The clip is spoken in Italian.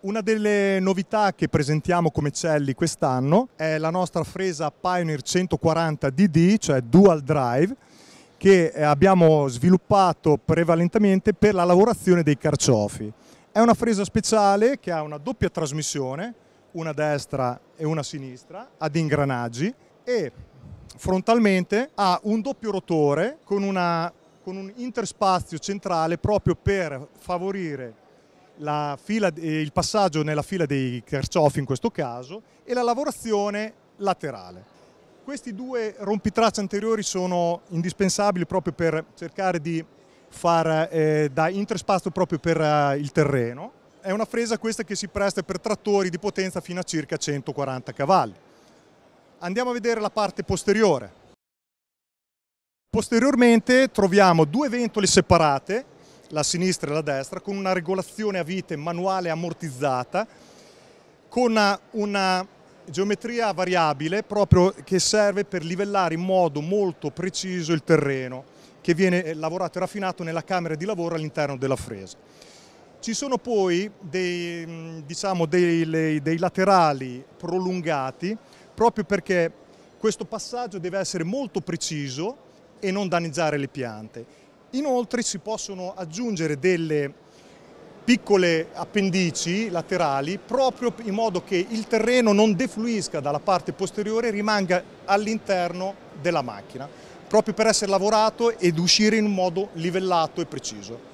Una delle novità che presentiamo come Celli quest'anno è la nostra fresa Pioneer 140 DD, cioè Dual Drive, che eh, abbiamo sviluppato prevalentemente per la lavorazione dei carciofi. È una fresa speciale che ha una doppia trasmissione, una destra e una sinistra, ad ingranaggi e frontalmente ha un doppio rotore con, una, con un interspazio centrale proprio per favorire fila, eh, il passaggio nella fila dei Kerchhoff in questo caso e la lavorazione laterale. Questi due rompitracce anteriori sono indispensabili proprio per cercare di far eh, da interspazio proprio per eh, il terreno. È una fresa questa che si presta per trattori di potenza fino a circa 140 cavalli. Andiamo a vedere la parte posteriore. Posteriormente troviamo due ventole separate la sinistra e la destra, con una regolazione a vite manuale ammortizzata, con una, geometria variabile proprio che serve per livellare in modo molto preciso il terreno che viene eh, lavorato e raffinato nella camera di lavoro all'interno della fresa. Ci sono poi dei, mm, diciamo, dei, dei laterali prolungati proprio perché questo passaggio deve essere molto preciso e non danneggiare le piante Inoltre si possono aggiungere delle piccole appendici laterali proprio in modo che il terreno non defluisca dalla parte posteriore e rimanga all'interno della macchina proprio per essere lavorato ed uscire in modo livellato e preciso.